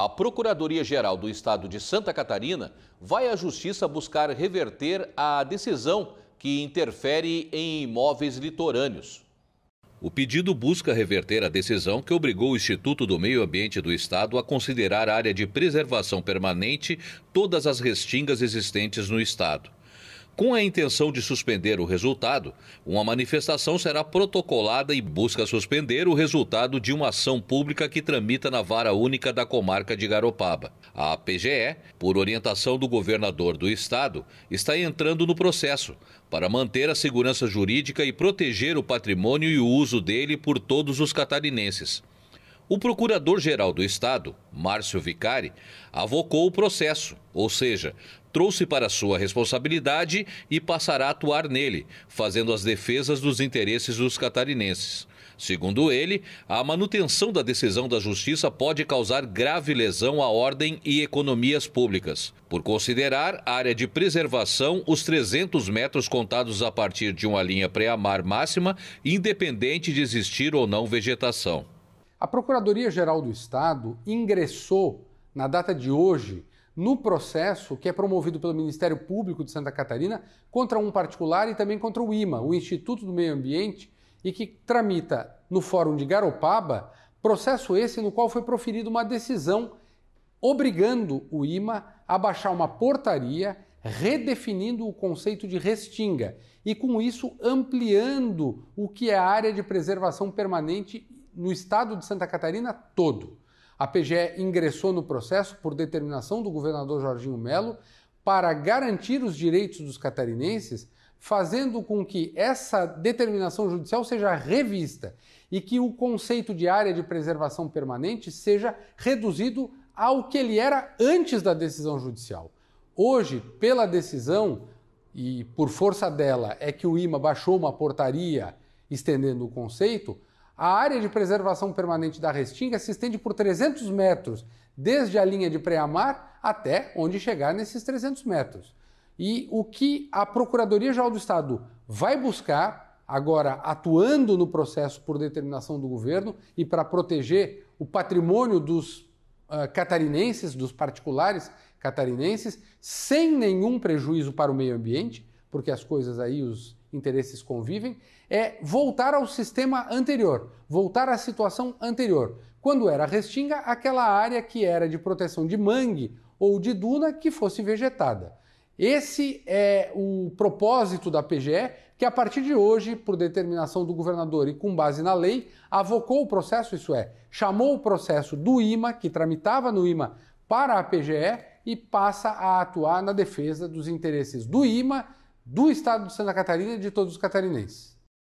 A Procuradoria-Geral do Estado de Santa Catarina vai à Justiça buscar reverter a decisão que interfere em imóveis litorâneos. O pedido busca reverter a decisão que obrigou o Instituto do Meio Ambiente do Estado a considerar área de preservação permanente todas as restingas existentes no Estado. Com a intenção de suspender o resultado, uma manifestação será protocolada e busca suspender o resultado de uma ação pública que tramita na vara única da comarca de Garopaba. A PGE, por orientação do governador do estado, está entrando no processo para manter a segurança jurídica e proteger o patrimônio e o uso dele por todos os catarinenses. O procurador-geral do Estado, Márcio Vicari, avocou o processo, ou seja, trouxe para sua responsabilidade e passará a atuar nele, fazendo as defesas dos interesses dos catarinenses. Segundo ele, a manutenção da decisão da Justiça pode causar grave lesão à ordem e economias públicas, por considerar área de preservação os 300 metros contados a partir de uma linha pré-amar máxima, independente de existir ou não vegetação. A Procuradoria-Geral do Estado ingressou, na data de hoje, no processo que é promovido pelo Ministério Público de Santa Catarina contra um particular e também contra o IMA, o Instituto do Meio Ambiente, e que tramita no Fórum de Garopaba, processo esse no qual foi proferida uma decisão obrigando o IMA a baixar uma portaria redefinindo o conceito de restinga e, com isso, ampliando o que é a área de preservação permanente no estado de Santa Catarina todo. A PGE ingressou no processo por determinação do governador Jorginho Melo para garantir os direitos dos catarinenses, fazendo com que essa determinação judicial seja revista e que o conceito de área de preservação permanente seja reduzido ao que ele era antes da decisão judicial. Hoje, pela decisão e por força dela é que o IMA baixou uma portaria estendendo o conceito, a área de preservação permanente da Restinga se estende por 300 metros, desde a linha de pré-amar até onde chegar nesses 300 metros. E o que a Procuradoria-Geral do Estado vai buscar, agora atuando no processo por determinação do governo e para proteger o patrimônio dos uh, catarinenses, dos particulares catarinenses, sem nenhum prejuízo para o meio ambiente, porque as coisas aí, os interesses convivem, é voltar ao sistema anterior, voltar à situação anterior. Quando era restinga, aquela área que era de proteção de mangue ou de duna que fosse vegetada. Esse é o propósito da PGE, que a partir de hoje, por determinação do governador e com base na lei, avocou o processo, isso é, chamou o processo do IMA, que tramitava no IMA, para a PGE e passa a atuar na defesa dos interesses do IMA, do estado de Santa Catarina e de todos os catarinenses.